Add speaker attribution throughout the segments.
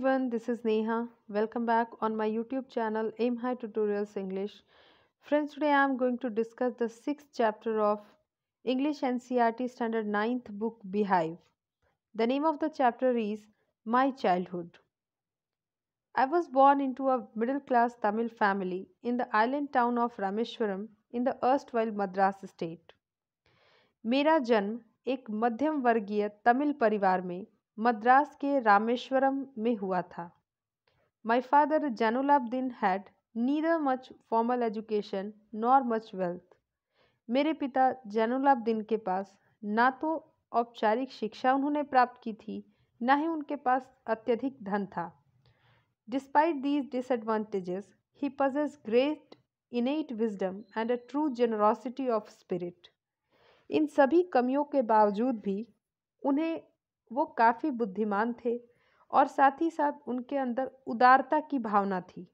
Speaker 1: everyone, this is Neha. Welcome back on my YouTube channel Aim High Tutorials English. Friends, today I am going to discuss the 6th chapter of English NCRT Standard 9th book Beehive. The name of the chapter is My Childhood. I was born into a middle class Tamil family in the island town of Rameshwaram in the erstwhile Madras state. मेरा जन्म एक मध्यम वर्गीय तमिल परिवार में मद्रास के रामेश्वरम में हुआ था my father Jainulabdeen had neither much formal education nor much wealth मेरे पिता जैनुलाब्दीन के पास ना तो औपचारिक शिक्षा उन्होंने प्राप्त की थी ना ही उनके पास अत्यधिक धन था despite these disadvantages he possessed great innate wisdom and a true generosity of spirit इन सभी कमियों के बावजूद भी उन्हें वो काफ़ी बुद्धिमान थे और साथ ही साथ उनके अंदर उदारता की भावना थी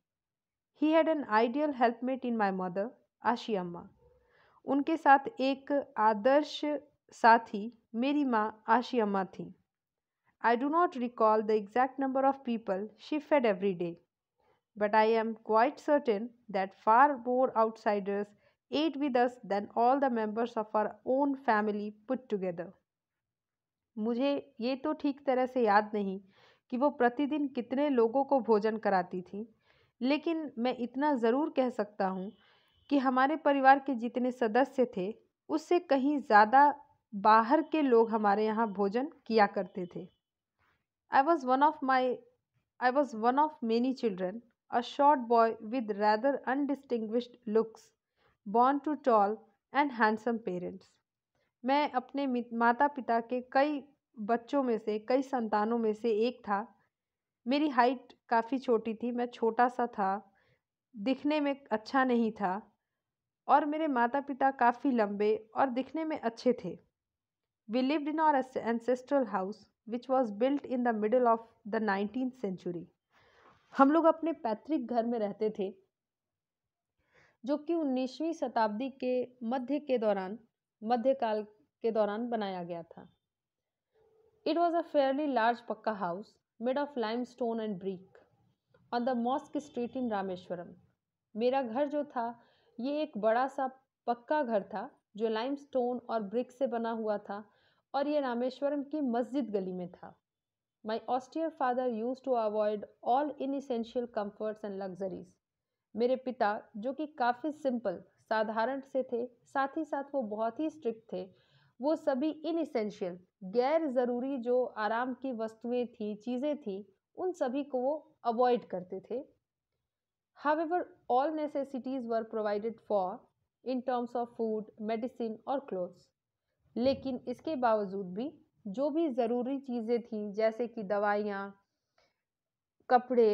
Speaker 1: he had an ideal helpmate in my mother Ashi Amma उनके साथ एक आदर्श साथी मेरी माँ आशी अम्मा थी I do not recall the exact number of people she fed every day but I am quite certain that far more outsiders ate with us than all the members of our own family put together मुझे ये तो ठीक तरह से याद नहीं कि वो प्रतिदिन कितने लोगों को भोजन कराती थी लेकिन मैं इतना ज़रूर कह सकता हूँ कि हमारे परिवार के जितने सदस्य थे उससे कहीं ज़्यादा बाहर के लोग हमारे यहाँ भोजन किया करते थे I was one of my I was one of many children a short boy with rather undistinguished looks born to tall and handsome parents मैं अपने माता पिता के कई बच्चों में से कई संतानों में से एक था मेरी हाइट काफ़ी छोटी थी मैं छोटा सा था दिखने में अच्छा नहीं था और मेरे माता पिता काफ़ी लंबे और दिखने में अच्छे थे we lived in our ancestral house which was built in the middle of the nineteen century हम लोग अपने पैतृक घर में रहते थे जो कि उन्नीसवीं शताब्दी के मध्य के दौरान मध्यकाल के दौरान बनाया गया था it was a fairly large pucca house made of limestone and brick on the mosque street in Rameswaram मेरा घर जो था ये एक बड़ा सा पक्का घर था जो लाइम स्टोन और ब्रिक से बना हुआ था और ये रामेश्वरम की मस्जिद गली में था my austere father used to avoid all inessential comforts and luxuries मेरे पिता जो कि काफ़ी सिंपल साधारण से थे साथ ही साथ वो बहुत ही स्ट्रिक्ट थे वो सभी इन इसेंशियल गैर ज़रूरी जो आराम की वस्तुएं थी चीज़ें थी उन सभी को वो अवॉइड करते थे however all necessities were provided for in terms of food medicine और क्लोथ्स लेकिन इसके बावजूद भी जो भी ज़रूरी चीज़ें थी जैसे कि दवाइयाँ कपड़े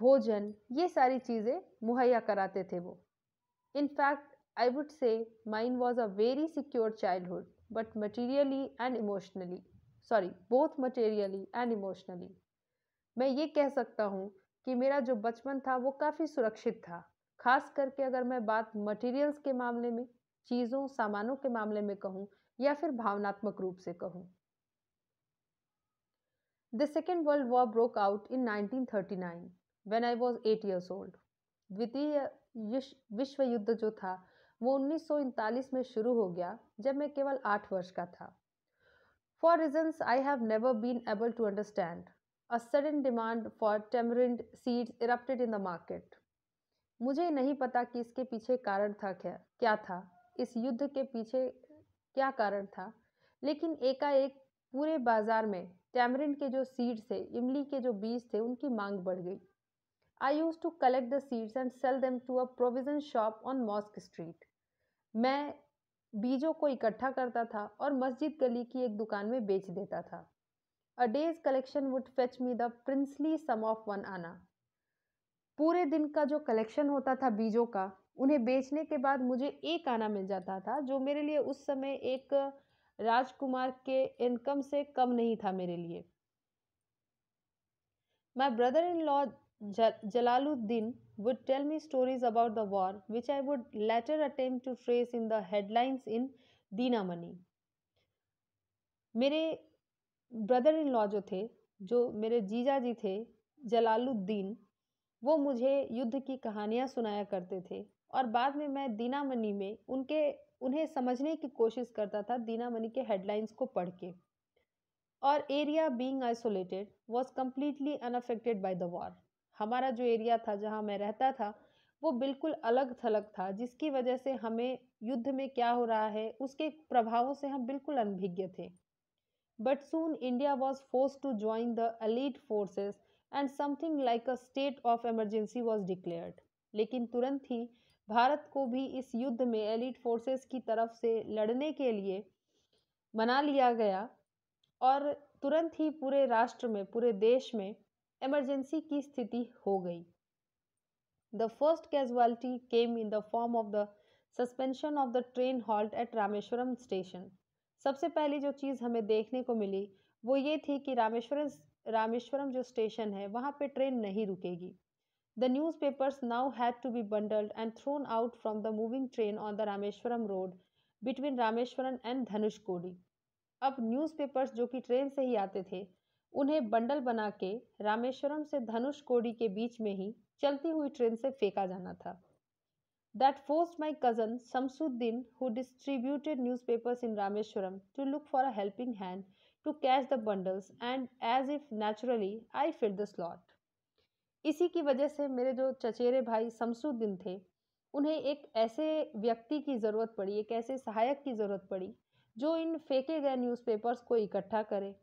Speaker 1: भोजन ये सारी चीज़ें मुहैया कराते थे वो In fact, I would say mine was a very secure childhood, but materially and emotionally. Sorry both materially and emotionally मैं ये कह सकता हूँ कि मेरा जो बचपन था वो काफ़ी सुरक्षित था खास करके अगर मैं बात मटेरियल्स के मामले में चीज़ों सामानों के मामले में कहूँ या फिर भावनात्मक रूप से कहूँ the second world war broke out in 1939 when I was eight years old द्वितीय विश्व युद्ध जो था वो उन्नीस में शुरू हो गया जब मैं केवल आठ वर्ष का था for reasons I have never been able to understand a sudden demand for tamarind seeds erupted in the market मुझे नहीं पता कि इसके पीछे कारण था क्या क्या था इस युद्ध के पीछे क्या कारण था लेकिन एकाएक पूरे बाजार में टैमरिन के जो सीड्स थे इमली के जो बीज थे उनकी मांग बढ़ गई I used to collect the seeds and sell them to a provision shop on mosque street मैं बीजों को इकट्ठा करता था और मस्जिद गली की एक दुकान में बेच देता था a day's collection would fetch me the princely sum of one anna पूरे दिन का जो कलेक्शन होता था बीजों का उन्हें बेचने के बाद मुझे एक आना मिल जाता था जो मेरे लिए उस समय एक राजकुमार के इनकम से कम नहीं था मेरे लिए my brother in law Jalaluddin would tell me stories about the war, which I would later attempt to trace in the headlines in Dinamani. मेरे ब्रदर इन लॉ जो थे जो मेरे जीजा जी थे जलालुद्दीन वो मुझे युद्ध की कहानियाँ सुनाया करते थे और बाद में मैं दीनामणि में उनके उन्हें समझने की कोशिश करता था दीनामणि के हेडलाइंस को पढ़ के और area being isolated was completely unaffected by the war हमारा जो एरिया था जहाँ मैं रहता था वो बिल्कुल अलग थलग था जिसकी वजह से हमें युद्ध में क्या हो रहा है उसके प्रभावों से हम बिल्कुल अनभिज्ञ थे but soon India was forced to join the allied forces and something like a state of emergency was declared लेकिन तुरंत ही भारत को भी इस युद्ध में एलिट फोर्सेस की तरफ से लड़ने के लिए मना लिया गया और तुरंत ही पूरे राष्ट्र में पूरे देश में एमरजेंसी की स्थिति हो गई the first casualty came in the form of the suspension of the train halt at Rameswaram station सबसे पहली जो चीज़ हमें देखने को मिली वो ये थी कि रामेश्वरम रामेश्वरम जो स्टेशन है वहाँ पे ट्रेन नहीं रुकेगी the newspapers now had to be bundled and thrown out from the moving train on the Rameswaram road between Rameswaram and Dhanushkodi अब न्यूज़पेपर्स जो कि ट्रेन से ही आते थे उन्हें बंडल बना के रामेश्वरम से धनुष कोडी के बीच में ही चलती हुई ट्रेन से फेंका जाना था that forced my cousin Samsuddin, who distributed newspapers in Rameshwaram, to look for a helping hand to catch the bundles, and as if naturally, I filled the slot. इसी की वजह से मेरे जो चचेरे भाई शमसुद्दीन थे उन्हें एक ऐसे व्यक्ति की ज़रूरत पड़ी एक ऐसे सहायक की ज़रूरत पड़ी जो इन फेंके गए न्यूज़पेपर्स को इकट्ठा करे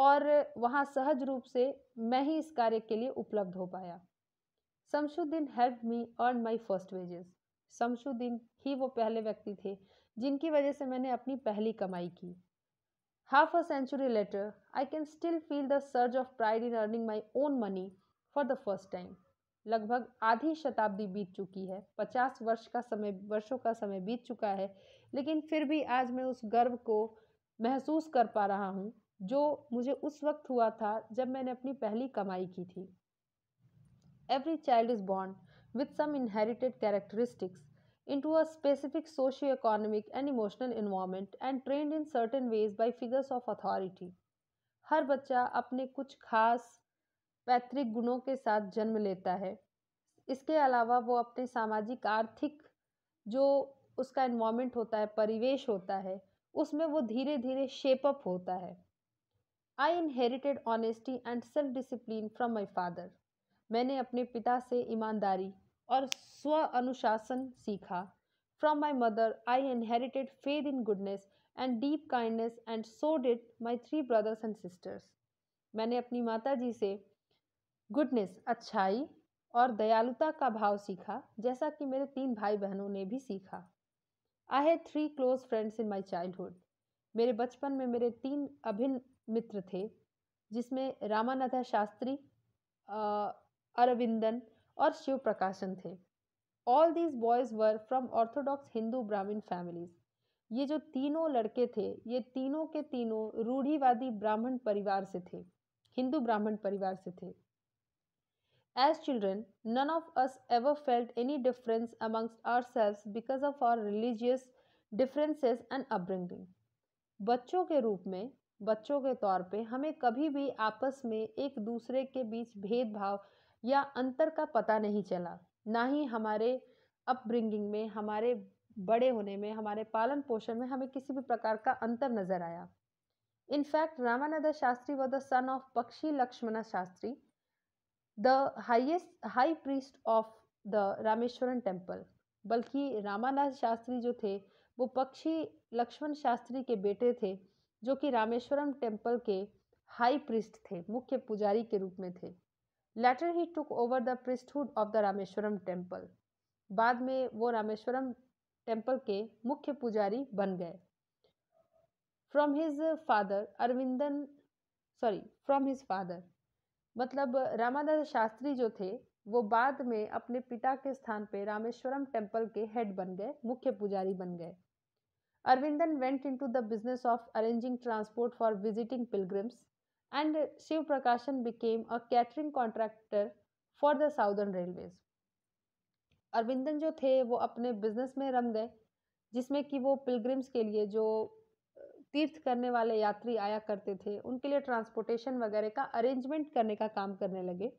Speaker 1: और वहाँ सहज रूप से मैं ही इस कार्य के लिए उपलब्ध हो पाया Shamsuddin help me earn my first wages Shamsuddin ही वो पहले व्यक्ति थे जिनकी वजह से मैंने अपनी पहली कमाई की half a century later I can still feel the surge of pride in earning my own money for the first time लगभग आधी शताब्दी बीत चुकी है पचास वर्ष का समय वर्षों का समय बीत चुका है लेकिन फिर भी आज मैं उस गर्व को महसूस कर पा रहा हूँ जो मुझे उस वक्त हुआ था जब मैंने अपनी पहली कमाई की थी every child is born with some inherited characteristics into a specific socio economic and emotional environment and train in certain ways by figures of authority हर बच्चा अपने कुछ खास पैतृक गुणों के साथ जन्म लेता है इसके अलावा वो अपने सामाजिक आर्थिक जो उसका इन्वामेंट होता है परिवेश होता है उसमें वो धीरे धीरे शेपअप होता है I inherited honesty and self discipline from my father मैंने अपने पिता से ईमानदारी और स्व अनुशासन सीखा from my mother I inherited faith in goodness and deep kindness and so did my three brothers and sisters मैंने अपनी माता जी से गुडनेस अच्छाई और दयालुता का भाव सीखा जैसा कि मेरे तीन भाई बहनों ने भी सीखा I had three close friends in my childhood मेरे बचपन में मेरे तीन अभिन्न मित्र थे जिसमें रामानाथा शास्त्री अरविंदन और शिव प्रकाशन थे all these boys were from orthodox Hindu Brahmin families ये जो तीनों लड़के थे ये तीनों के तीनों रूढ़ीवादी ब्राह्मण परिवार से थे हिंदू ब्राह्मण परिवार से थे as children none of us ever felt any difference amongst ourselves because of our religious differences and upbringing बच्चों के रूप में बच्चों के तौर पे हमें कभी भी आपस में एक दूसरे के बीच भेदभाव या अंतर का पता नहीं चला ना ही हमारे अपब्रिंगिंग में हमारे बड़े होने में हमारे पालन पोषण में हमें किसी भी प्रकार का अंतर नज़र आया इनफैक्ट रामानंद शास्त्री व the son of Pakshi Lakshmana Shastri the highest high priest of the Rameswaram temple बल्कि रामानंद शास्त्री जो थे वो पक्षी लक्ष्मण शास्त्री के बेटे थे जो कि रामेश्वरम टेम्पल के हाई प्रिस्ट थे मुख्य पुजारी के रूप में थे later he took over the priesthood of the Rameswaram temple बाद में वो रामेश्वरम टेम्पल के मुख्य पुजारी बन गए from his father Aravindan sorry from his father मतलब रामादास शास्त्री जो थे वो बाद में अपने पिता के स्थान पे रामेश्वरम टेम्पल के हेड बन गए मुख्य पुजारी बन गए Arvindan went into the business of arranging transport for visiting pilgrims, and Shiv Prakashan became a catering contractor for the Southern Railways. Aravindan जो थे वो अपने बिजनेस में रम गए जिसमें कि वो पिलग्रिम्स के लिए जो तीर्थ करने वाले यात्री आया करते थे उनके लिए ट्रांसपोर्टेशन वगैरह का अरेंजमेंट करने का काम करने लगे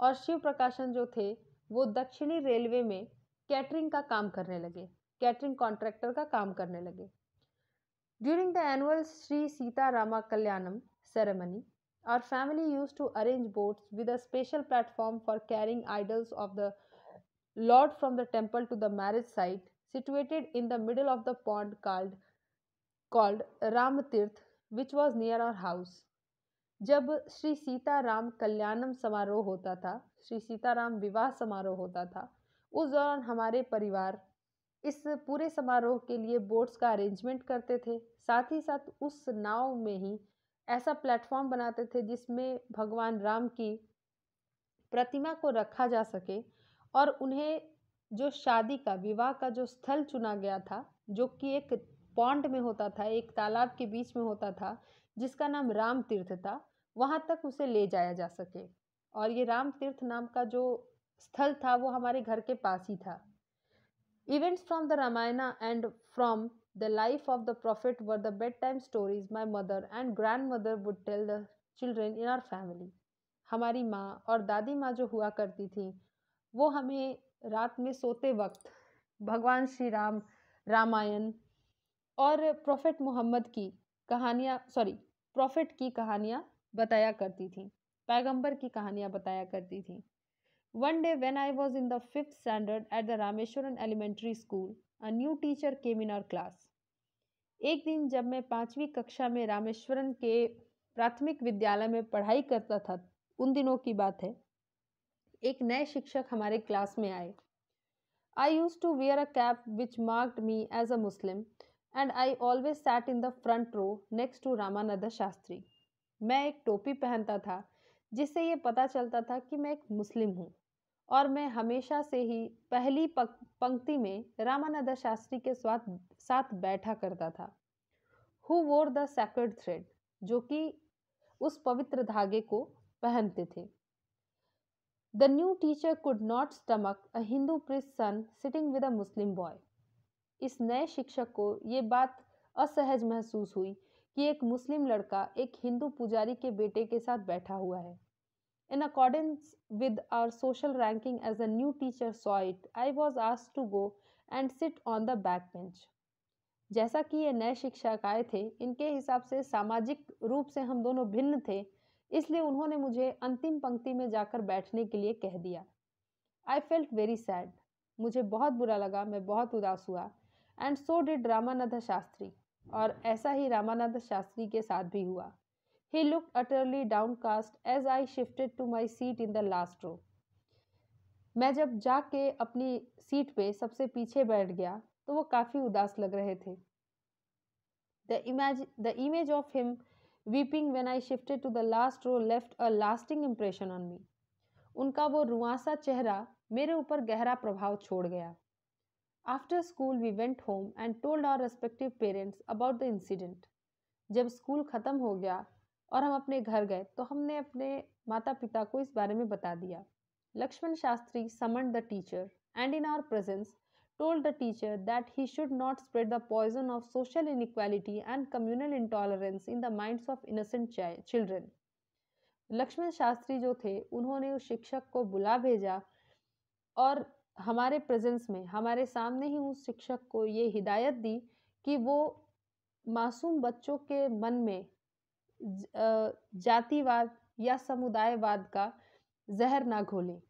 Speaker 1: और शिव प्रकाशन जो थे वो दक्षिणी रेलवे में कैटरिंग का काम करने लगे कैटरिंग कॉन्ट्रैक्टर का काम करने लगे during the annual Shri Sita Rama Kalyanam ceremony our family used to arrange boats with special platform for carrying idols of the lord from the temple to the marriage site situated in the middle of the pond called called Ram Tirtha which was near our house जब श्री सीता राम कल्याणम समारोह होता था श्री सीताराम विवाह समारोह होता था उस दौरान हमारे परिवार इस पूरे समारोह के लिए बोट्स का अरेंजमेंट करते थे साथ ही साथ उस नाव में ही ऐसा प्लेटफॉर्म बनाते थे जिसमें भगवान राम की प्रतिमा को रखा जा सके और उन्हें जो शादी का विवाह का जो स्थल चुना गया था जो कि एक पॉन्ड में होता था एक तालाब के बीच में होता था जिसका नाम राम तीर्थ था वहाँ तक उसे ले जाया जा सके और ये राम तीर्थ नाम का जो स्थल था वो हमारे घर के पास ही था Events from the Ramayana and from the life of the prophet were the bedtime stories my mother and grandmother would tell the children in our family. हमारी माँ और दादी माँ जो हुआ करती थी वो हमें रात में सोते वक्त भगवान श्री राम रामायण और प्रॉफेट मोहम्मद की कहानियाँ सॉरी प्रॉफेट की कहानियाँ बताया करती थी पैगंबर की कहानियाँ बताया करती थी One day, when I was in the fifth standard at the Rameshwaran Elementary School, a new teacher came in our class. एक दिन जब मैं पाँचवीं कक्षा में रामेश्वरन के प्राथमिक विद्यालय में पढ़ाई करता था उन दिनों की बात है एक नए शिक्षक हमारे क्लास में आए I used to wear a cap which marked me as a Muslim and I always sat in the front row next to Ramanand Shastri मैं एक टोपी पहनता था जिससे ये पता चलता था कि मैं एक मुस्लिम हूँ और मैं हमेशा से ही पहली पंक्ति में रामानंद शास्त्री के साथ साथ बैठा करता था हु वोर द सेक्रेड थ्रेड जो कि उस पवित्र धागे को पहनते थे the new teacher could not stomach a Hindu priest son sitting with a Muslim boy इस नए शिक्षक को ये बात असहज महसूस हुई कि एक मुस्लिम लड़का एक हिंदू पुजारी के बेटे के साथ बैठा हुआ है In accordance with our social ranking as a new teacher saw it, I was asked to go and sit on the back bench. जैसा कि ये नए शिक्षक आए थे इनके हिसाब से सामाजिक रूप से हम दोनों भिन्न थे इसलिए उन्होंने मुझे अंतिम पंक्ति में जाकर बैठने के लिए कह दिया आई फेल्ट वेरी सैड मुझे बहुत बुरा लगा मैं बहुत उदास हुआ and so did Ramanand Shastri और ऐसा ही रामानंद शास्त्री के साथ भी हुआ He looked utterly downcast as I shifted to my seat in the last row. मैं जब जाके अपनी सीट पे सबसे पीछे बैठ गया तो वो काफ़ी उदास लग रहे थे the image the image of him weeping when I shifted to the last row left a lasting impression on me उनका वो रुआसा चेहरा मेरे ऊपर गहरा प्रभाव छोड़ गया after school we went home and told our respective parents about the incident जब स्कूल ख़त्म हो गया और हम अपने घर गए तो हमने अपने माता पिता को इस बारे में बता दिया Lakshman Shastri summon the teacher and in our presence told the teacher that he should not spread the poison of social inequality and communal intolerance in the mind of innocent children Lakshman Shastri जो थे उन्होंने उस शिक्षक को बुला भेजा और हमारे प्रेजेंस में हमारे सामने ही उस शिक्षक को ये हिदायत दी कि वो मासूम बच्चों के मन में जातिवाद या समुदायवाद का जहर ना घोलें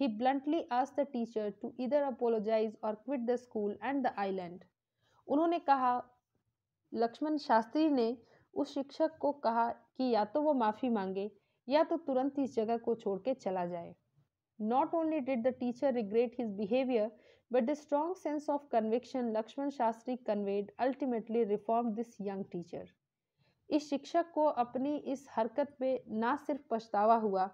Speaker 1: ही ब्लंटली आज the teacher to either apologise or quit the school and the island. उन्होंने कहा लक्ष्मण शास्त्री ने उस शिक्षक को कहा कि या तो वो माफ़ी मांगे या तो तुरंत इस जगह को छोड़ के चला जाए not only did the teacher regret his behaviour but the strong sense of conviction Lakshman Shastri conveyed ultimately reform this young teacher इस शिक्षक को अपनी इस हरकत पे ना सिर्फ पछतावा हुआ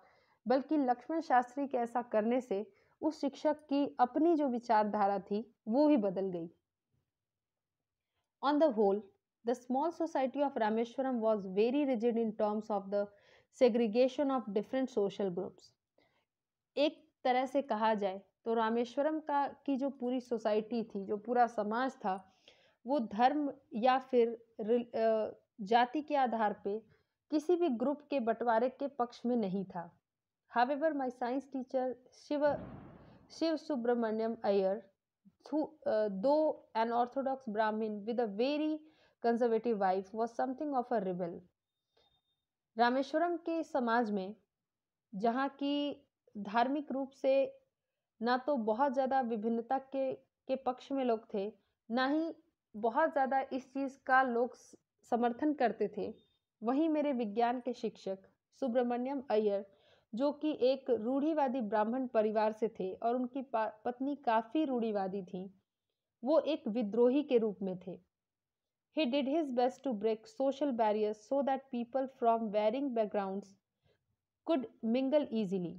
Speaker 1: बल्कि लक्ष्मण शास्त्री के ऐसा करने से उस शिक्षक की अपनी जो विचारधारा थी वो भी बदल गई on the whole the small society of Rameswaram was very rigid in terms of the segregation of different social groups एक तरह से कहा जाए तो रामेश्वरम का की जो पूरी सोसाइटी थी जो पूरा समाज था वो धर्म या फिर जाति के आधार पे किसी भी ग्रुप के बंटवारे के पक्ष में नहीं था however my science teacher Shiva Shiva Subramaniam Iyer though an orthodox brahmin with a very conservative wife was something of a rebel Rameswaram के समाज में जहाँ की धार्मिक रूप से ना तो बहुत ज़्यादा विभिन्नता के के पक्ष में लोग थे ना ही बहुत ज़्यादा इस चीज़ का लोग समर्थन करते थे वहीं मेरे विज्ञान के शिक्षक सुब्रमण्यम अय्यर जो कि एक रूढ़ीवादी ब्राह्मण परिवार से थे और उनकी पत्नी काफ़ी रूढ़ीवादी थी वो एक विद्रोही के रूप में थे he did his best to break social barriers so that people from varying backgrounds could mingle easily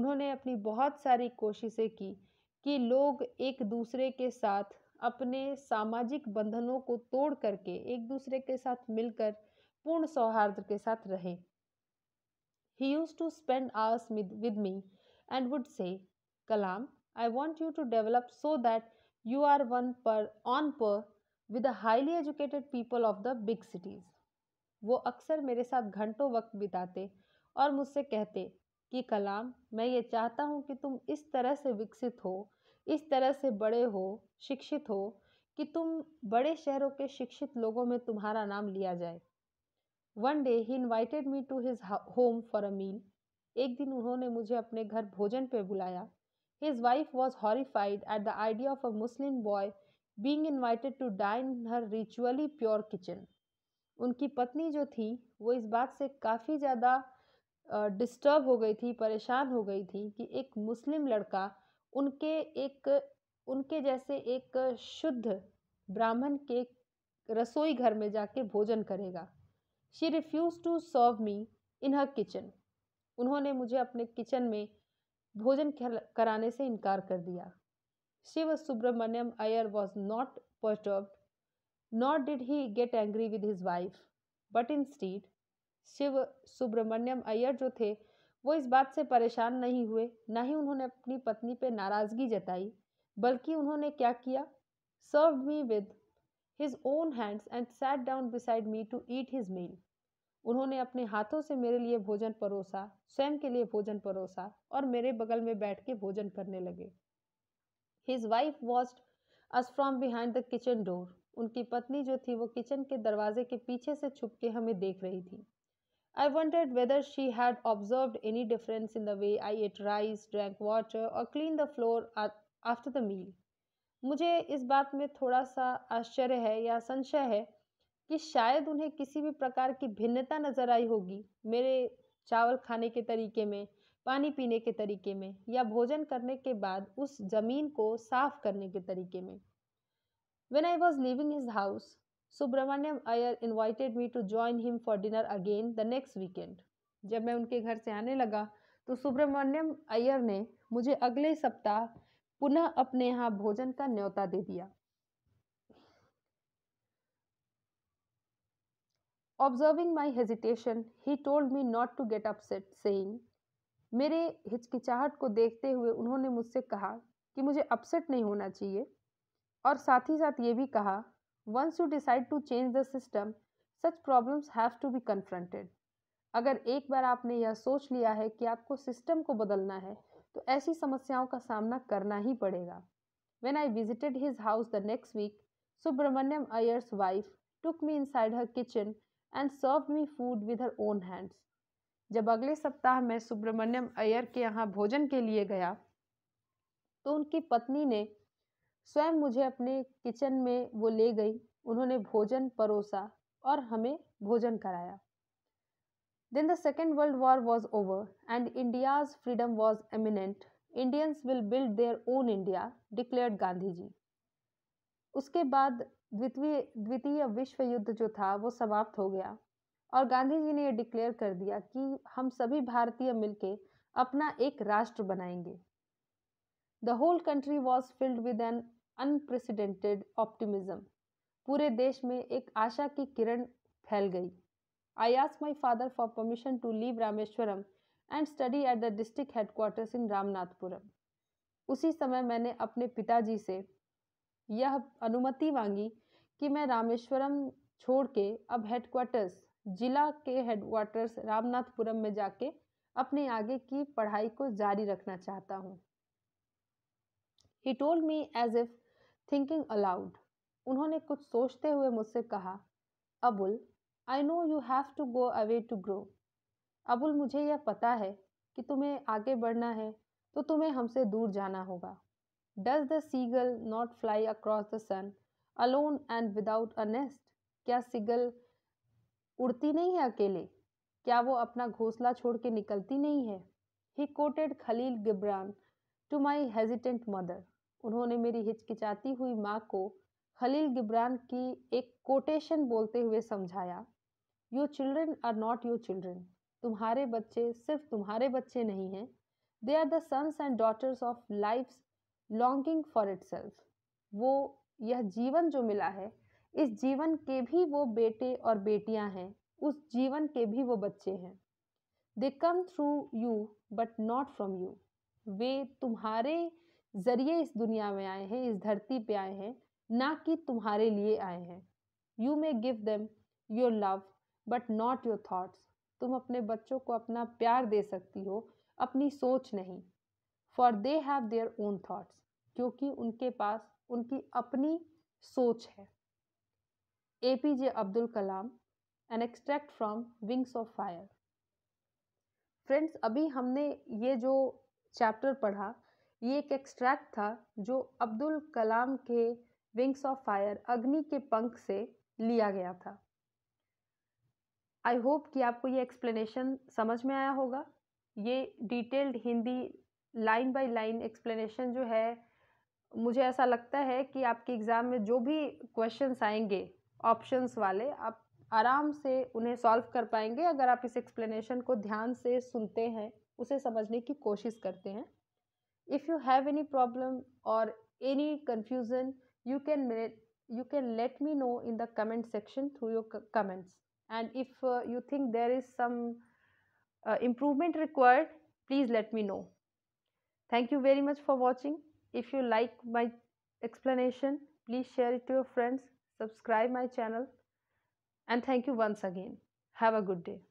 Speaker 1: उन्होंने अपनी बहुत सारी कोशिशें की कि लोग एक दूसरे के साथ अपने सामाजिक बंधनों को तोड़ करके एक दूसरे के साथ मिलकर पूर्ण सौहार्द के साथ रहे he used to spend hours with me and would say Kalam I want you to develop so that you are on par on par with highly educated people of the big cities वो अक्सर मेरे साथ घंटों वक्त बिताते और मुझसे कहते कि कलाम मैं ये चाहता हूँ कि तुम इस तरह से विकसित हो इस तरह से बड़े हो शिक्षित हो कि तुम बड़े शहरों के शिक्षित लोगों में तुम्हारा नाम लिया जाए one day he invited me to his home for a meal एक दिन उन्होंने मुझे अपने घर भोजन पर बुलाया his wife was horrified at the idea of a Muslim boy being invited to dine in her ritually pure kitchen उनकी पत्नी जो थी वो इस बात से काफ़ी ज़्यादा डिस्टर्ब हो गई थी परेशान हो गई थी कि एक मुस्लिम लड़का उनके एक उनके जैसे एक शुद्ध ब्राह्मण के रसोई घर में जाके भोजन करेगा she refused to serve me in her kitchen उन्होंने मुझे अपने किचन में भोजन कराने से इनकार कर दिया Shiva Subramaniam Iyer was not not did he get angry with his wife but instead Shiva Subramaniam Iyer जो थे वो इस बात से परेशान नहीं हुए ना ही उन्होंने अपनी पत्नी पे नाराज़गी जताई बल्कि उन्होंने क्या किया serve me with his own hands and sat down beside me to eat his meal उन्होंने अपने हाथों से मेरे लिए भोजन परोसा स्वयं के लिए भोजन परोसा और मेरे बगल में बैठ के भोजन करने लगे his wife watched us from behind the kitchen door उनकी पत्नी जो थी वो किचन के दरवाजे के पीछे से छुप के हमें देख रही थी I wondered whether she had observed any difference in the way I ate rice, drank water, or cleaned the floor after the meal. मुझे इस बात में थोड़ा सा आश्चर्य है या संशय है कि शायद उन्हें किसी भी प्रकार की भिन्नता नजर आई होगी मेरे चावल खाने के तरीके में पानी पीने के तरीके में या भोजन करने के बाद उस जमीन को साफ करने के तरीके में when I was living his house Subramaniam Iyer invited me to join him for dinner again the next weekend जब मैं उनके घर से आने लगा तो सुब्रमण्यम अयर ने मुझे अगले सप्ताह पुनः अपने यहाँ भोजन का न्योता दे दिया observing my hesitation he told me not to get upset saying मेरे हिचकिचाहट को देखते हुए उन्होंने मुझसे कहा कि मुझे अपसेट नहीं होना चाहिए और साथ ही साथ ये भी कहा once you decide to change the system such problems have to be confronted अगर एक बार आपने यह सोच लिया है कि आपको सिस्टम को बदलना है तो ऐसी समस्याओं का सामना करना ही पड़ेगा when I visited his house the next week Subramaniam Iyer's wife took me inside her kitchen and serve me food with her own hands जब अगले सप्ताह मैं सुब्रमण्यम अयर के यहाँ भोजन के लिए गया तो उनकी पत्नी ने स्वयं मुझे अपने किचन में वो ले गई उन्होंने भोजन परोसा और हमें भोजन कराया then the second world war was over and India's freedom was eminent Indians will build their own India declare Gandhi ji उसके बाद द्वितीय द्वितीय विश्व युद्ध जो था वो समाप्त हो गया और गांधी जी ने ये डिक्लेयर कर दिया कि हम सभी भारतीय मिलके अपना एक राष्ट्र बनाएंगे the whole country was filled with an unprecedented optimism पूरे देश में एक आशा की किरण फैल गई I ask my father for permission to leave Rameswaram and study at the district headquarters in Ramanathapuram उसी समय मैंने अपने पिताजी से यह अनुमति मांगी कि मैं रामेश्वरम छोड़ के अब हेडक्वार्टर्स जिला के हेडक्वार्टर्स रामनाथपुरम में जाके अपने आगे की पढ़ाई को जारी रखना चाहता हूँ he told me as if thinking aloud उन्होंने कुछ सोचते हुए मुझसे कहा Abul I know you have to go away to grow Abul मुझे यह पता है कि तुम्हें आगे बढ़ना है तो तुम्हें हमसे दूर जाना होगा does the seagull not fly across the sun alone and without a nest क्या सीगल उड़ती नहीं है अकेले क्या वो अपना घोंसला छोड़ के निकलती नहीं है he quoted Khalil Gibran to my hesitant mother उन्होंने मेरी हिचकिचाती हुई माँ को खलील गिब्रान की एक कोटेशन बोलते हुए समझाया your children are not your children तुम्हारे बच्चे सिर्फ तुम्हारे बच्चे नहीं हैं they are the sons and daughters of life longing for it वो यह जीवन जो मिला है इस जीवन के भी वो बेटे और बेटियां हैं उस जीवन के भी वो बच्चे हैं they come through you but not from you वे तुम्हारे ज़रिए इस दुनिया में आए हैं इस धरती पे आए हैं ना कि तुम्हारे लिए आए हैं you may give them your love but not your thoughts तुम अपने बच्चों को अपना प्यार दे सकती हो अपनी सोच नहीं for they have their own thoughts क्योंकि उनके पास उनकी अपनी सोच है A P J Abdul Kalam an extract from Wings of Fire friends अभी हमने ये जो चैप्टर पढ़ा ये एक एक्सट्रैक्ट था जो अब्दुल कलाम के विंग्स ऑफ फायर अग्नि के पंख से लिया गया था आई होप कि आपको ये एक्सप्लेनेशन समझ में आया होगा ये detailed Hindi line by line explanation जो है मुझे ऐसा लगता है कि आपके एग्ज़ाम में जो भी क्वेश्चंस आएंगे ऑप्शंस वाले आप आराम से उन्हें सॉल्व कर पाएंगे अगर आप इस एक्सप्लेनेशन को ध्यान से सुनते हैं उसे समझने की कोशिश करते हैं if you have any problem or any confusion you can you can let me know in the comment section through your comments and if uh, you think there is some uh, improvement required please let me know thank you very much for watching if you like my explanation please share it to your friends subscribe my channel and thank you once again have a good day